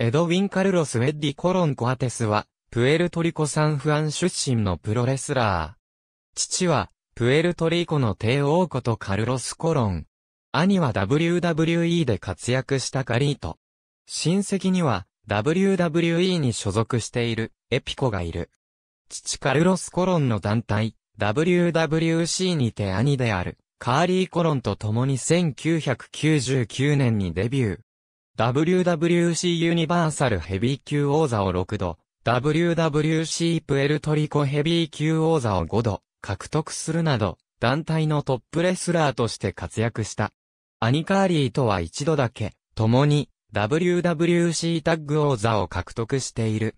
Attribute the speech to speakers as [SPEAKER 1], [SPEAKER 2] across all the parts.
[SPEAKER 1] エドウィン・カルロス・ウェッディ・コロン・コアテスは、プエルトリコ・サンフアン出身のプロレスラー。父は、プエルトリコの帝王ことカルロス・コロン。兄は WWE で活躍したカリート。親戚には、WWE に所属している、エピコがいる。父カルロス・コロンの団体、WWC にて兄である、カーリー・コロンと共に1999年にデビュー。WWC ユニバーサルヘビー級王座を6度、WWC プエルトリコヘビー級王座を5度、獲得するなど、団体のトップレスラーとして活躍した。アニカーリーとは一度だけ、共に、WWC タッグ王座を獲得している。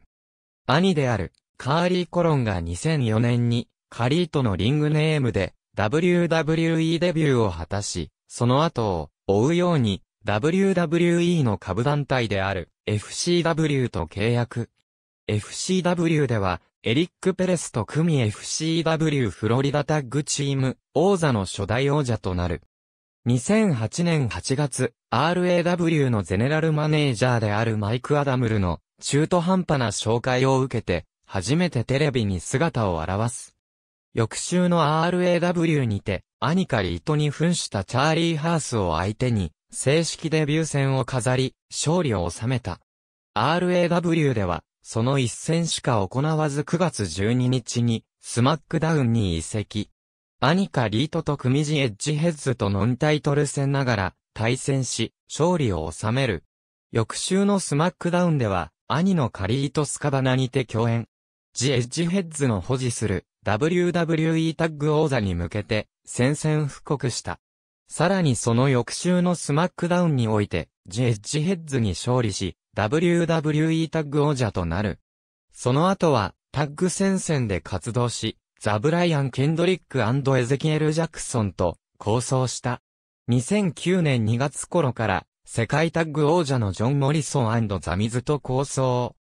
[SPEAKER 1] 兄である、カーリー・コロンが2004年に、カリーとのリングネームで、WWE デビューを果たし、その後を、追うように、WWE の下部団体である FCW と契約。FCW では、エリック・ペレスと組み FCW フロリダタッグチーム、王座の初代王者となる。2008年8月、RAW のゼネラルマネージャーであるマイク・アダムルの中途半端な紹介を受けて、初めてテレビに姿を現す。翌週の RAW にて、兄かカリートに扮したチャーリー・ハースを相手に、正式デビュー戦を飾り、勝利を収めた。RAW では、その一戦しか行わず9月12日に、スマックダウンに移籍。アニカ・リートとクミジ・エッジヘッズとノンタイトル戦ながら、対戦し、勝利を収める。翌週のスマックダウンでは、兄のカリート・スカバナにて共演。ジ・エッジヘッズの保持する WWE タッグ王座に向けて、宣戦布告した。さらにその翌週のスマックダウンにおいて、ジェッジヘッズに勝利し、WWE タッグ王者となる。その後は、タッグ戦線で活動し、ザ・ブライアン・ケンドリックエゼキエル・ジャクソンと構想した。2009年2月頃から、世界タッグ王者のジョン・モリソンザ・ミズと構想。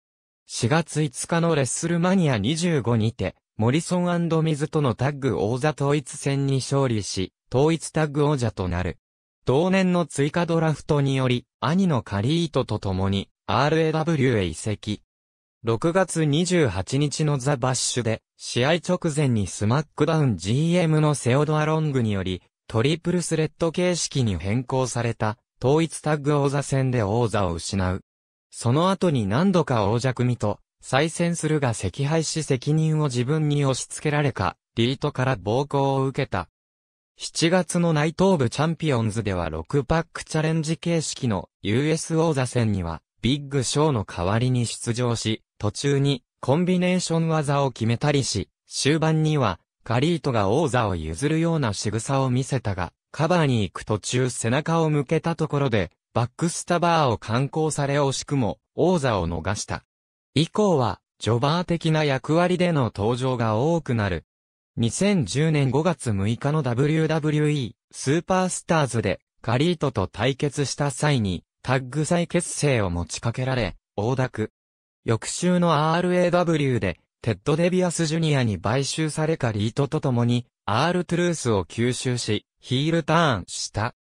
[SPEAKER 1] 4月5日のレッスルマニア25にて、モリソンミズとのタッグ王座統一戦に勝利し、統一タッグ王者となる。同年の追加ドラフトにより、兄のカリートと共に RAW へ移籍。6月28日のザ・バッシュで、試合直前にスマックダウン GM のセオドア・ロングにより、トリプルスレッド形式に変更された、統一タッグ王座戦で王座を失う。その後に何度か王者組と、再戦するが惜敗し責任を自分に押し付けられか、リートから暴行を受けた。7月の内東部チャンピオンズでは6パックチャレンジ形式の US 王座戦にはビッグショーの代わりに出場し、途中にコンビネーション技を決めたりし、終盤にはカリートが王座を譲るような仕草を見せたが、カバーに行く途中背中を向けたところで、バックスタバーを観光され惜しくも王座を逃した。以降は、ジョバー的な役割での登場が多くなる。2010年5月6日の WWE スーパースターズでカリートと対決した際にタッグ再結成を持ちかけられ、大濁。翌週の RAW でテッド・デビアス・ジュニアに買収されカリートと共に R トゥルースを吸収し、ヒールターンした。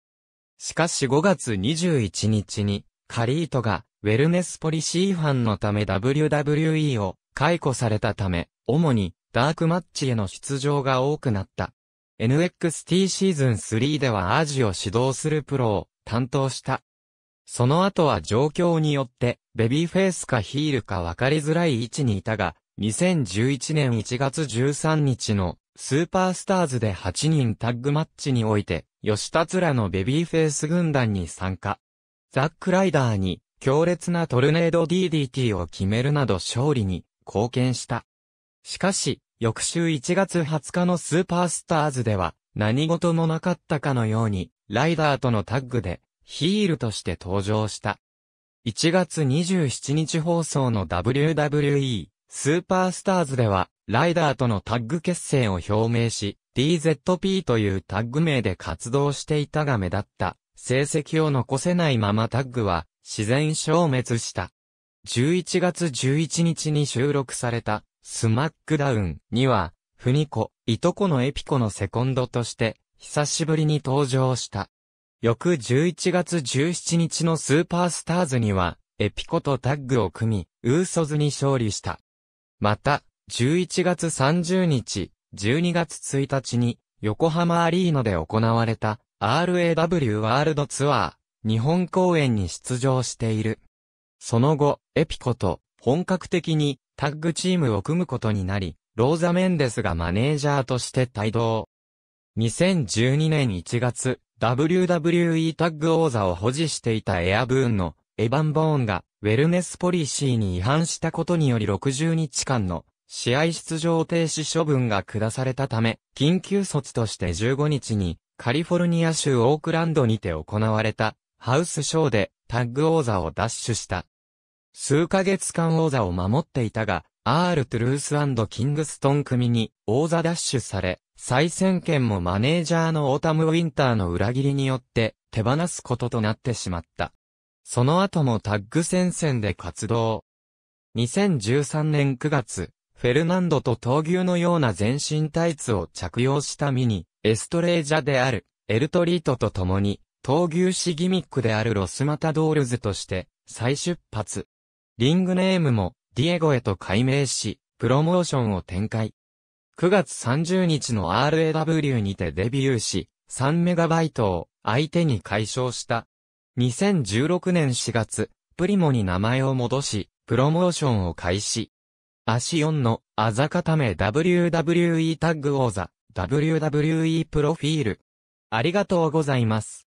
[SPEAKER 1] しかし5月21日に、カリートが、ウェルネスポリシー違反のため WWE を解雇されたため、主にダークマッチへの出場が多くなった。NXT シーズン3ではアジを指導するプロを担当した。その後は状況によって、ベビーフェイスかヒールか分かりづらい位置にいたが、2011年1月13日のスーパースターズで8人タッグマッチにおいて、吉田らのベビーフェイス軍団に参加。ザックライダーに強烈なトルネード DDT を決めるなど勝利に貢献した。しかし、翌週1月20日のスーパースターズでは、何事もなかったかのように、ライダーとのタッグで、ヒールとして登場した。1月27日放送の WWE スーパースターズでは、ライダーとのタッグ結成を表明し、DZP というタッグ名で活動していたが目立った。成績を残せないままタッグは自然消滅した。11月11日に収録されたスマックダウンには、フニコ、いとこのエピコのセコンドとして、久しぶりに登場した。翌11月17日のスーパースターズには、エピコとタッグを組み、ウーソズに勝利した。また、11月30日、12月1日に、横浜アリーナで行われた、RAW ワールドツアー、日本公演に出場している。その後、エピコと、本格的に、タッグチームを組むことになり、ローザ・メンデスがマネージャーとして帯同。2012年1月、WWE タッグ王座を保持していたエアブーンのエヴァン・ボーンがウェルネスポリシーに違反したことにより60日間の試合出場停止処分が下されたため、緊急措置として15日にカリフォルニア州オークランドにて行われたハウスショーでタッグ王座を奪取した。数ヶ月間王座を守っていたが、R トゥルースキングストン組に王座ダッシュされ、再選権もマネージャーのオータム・ウィンターの裏切りによって手放すこととなってしまった。その後もタッグ戦線で活動。2013年9月、フェルナンドと闘牛のような全身タイツを着用したミニ、エストレージャである、エルトリートと共に、闘牛士ギミックであるロスマタドールズとして、再出発。リングネームもディエゴへと改名し、プロモーションを展開。9月30日の RAW にてデビューし、3イトを相手に解消した。2016年4月、プリモに名前を戻し、プロモーションを開始。足4のあざ固め WWE タッグ王座、WWE プロフィール。ありがとうございます。